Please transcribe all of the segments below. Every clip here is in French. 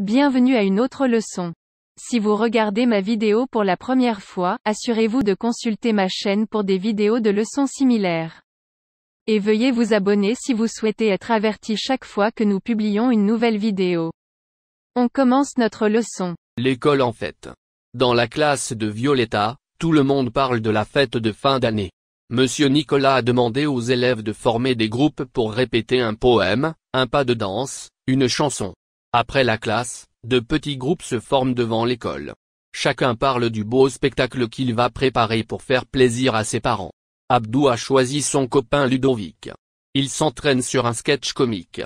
Bienvenue à une autre leçon. Si vous regardez ma vidéo pour la première fois, assurez-vous de consulter ma chaîne pour des vidéos de leçons similaires. Et veuillez vous abonner si vous souhaitez être averti chaque fois que nous publions une nouvelle vidéo. On commence notre leçon. L'école en fête. Dans la classe de Violetta, tout le monde parle de la fête de fin d'année. Monsieur Nicolas a demandé aux élèves de former des groupes pour répéter un poème, un pas de danse, une chanson. Après la classe, de petits groupes se forment devant l'école. Chacun parle du beau spectacle qu'il va préparer pour faire plaisir à ses parents. Abdou a choisi son copain Ludovic. Ils s'entraînent sur un sketch comique.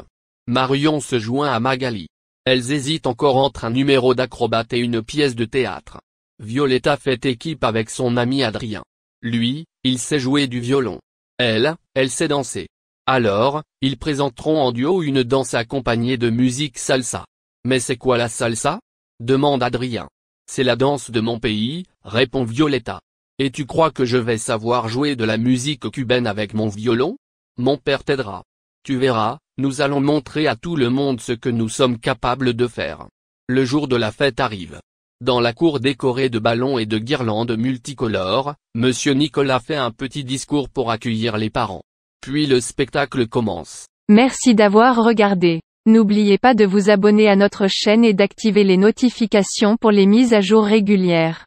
Marion se joint à Magali. Elles hésitent encore entre un numéro d'acrobate et une pièce de théâtre. Violetta fait équipe avec son ami Adrien. Lui, il sait jouer du violon. Elle, elle sait danser. Alors, ils présenteront en duo une danse accompagnée de musique salsa. Mais c'est quoi la salsa demande Adrien. C'est la danse de mon pays, répond Violetta. Et tu crois que je vais savoir jouer de la musique cubaine avec mon violon Mon père t'aidera. Tu verras, nous allons montrer à tout le monde ce que nous sommes capables de faire. Le jour de la fête arrive. Dans la cour décorée de ballons et de guirlandes multicolores, Monsieur Nicolas fait un petit discours pour accueillir les parents. Puis le spectacle commence. Merci d'avoir regardé. N'oubliez pas de vous abonner à notre chaîne et d'activer les notifications pour les mises à jour régulières.